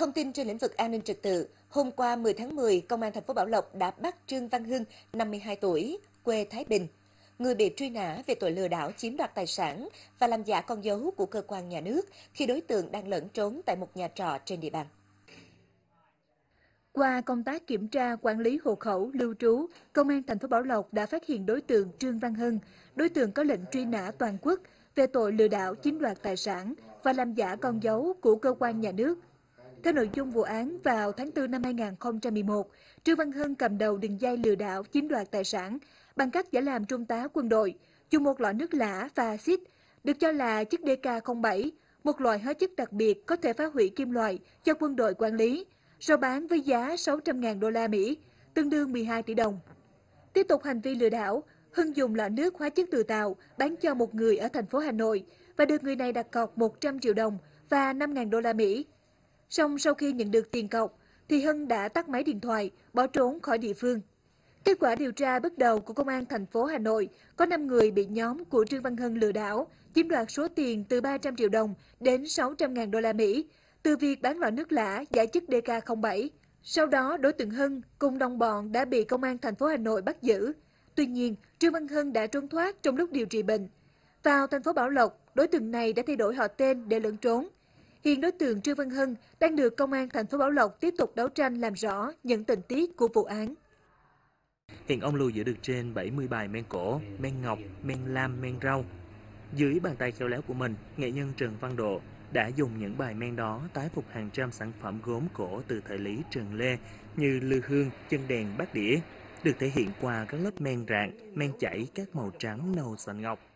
Thông tin trên lĩnh vực an ninh trật tự, hôm qua 10 tháng 10, Công an thành phố Bảo Lộc đã bắt Trương Văn Hưng, 52 tuổi, quê Thái Bình. Người bị truy nã về tội lừa đảo chiếm đoạt tài sản và làm giả con dấu của cơ quan nhà nước khi đối tượng đang lẫn trốn tại một nhà trọ trên địa bàn. Qua công tác kiểm tra quản lý hộ khẩu lưu trú, công an thành phố Bảo Lộc đã phát hiện đối tượng Trương Văn Hưng, đối tượng có lệnh truy nã toàn quốc về tội lừa đảo chiếm đoạt tài sản và làm giả con dấu của cơ quan nhà nước theo nội dung vụ án, vào tháng 4 năm 2011, Trương Văn Hưng cầm đầu đường dây lừa đảo chiếm đoạt tài sản bằng cách giả làm trung tá quân đội, dùng một loại nước lã và xít, được cho là chất DK07, một loại hóa chất đặc biệt có thể phá hủy kim loại cho quân đội quản lý, rồi bán với giá 600.000 đô la Mỹ, tương đương 12 tỷ đồng. Tiếp tục hành vi lừa đảo, Hưng dùng loại nước hóa chất từ tàu bán cho một người ở thành phố Hà Nội và được người này đặt cọc 100 triệu đồng và 5.000 đô la Mỹ. Song sau khi nhận được tiền cọc, thì Hân đã tắt máy điện thoại, bỏ trốn khỏi địa phương. Kết quả điều tra bước đầu của Công an thành phố Hà Nội có 5 người bị nhóm của Trương Văn Hân lừa đảo, chiếm đoạt số tiền từ 300 triệu đồng đến 600 ngàn đô la Mỹ từ việc bán loại nước lã giải chức DK07. Sau đó, đối tượng Hân cùng đồng bọn đã bị Công an thành phố Hà Nội bắt giữ. Tuy nhiên, Trương Văn Hân đã trốn thoát trong lúc điều trị bệnh. Vào thành phố Bảo Lộc, đối tượng này đã thay đổi họ tên để lẫn trốn – Hiện đối tượng Trương Văn Hân đang được công an thành phố Bảo Lộc tiếp tục đấu tranh làm rõ những tình tiết của vụ án. Hiện ông Lưu giữ được trên 70 bài men cổ, men ngọc, men lam, men rau. Dưới bàn tay khéo léo của mình, nghệ nhân Trần Văn Độ đã dùng những bài men đó tái phục hàng trăm sản phẩm gốm cổ từ thời Lý Trần Lê như lư hương, chân đèn, bát đĩa, được thể hiện qua các lớp men rạng, men chảy các màu trắng, nâu, xanh ngọc.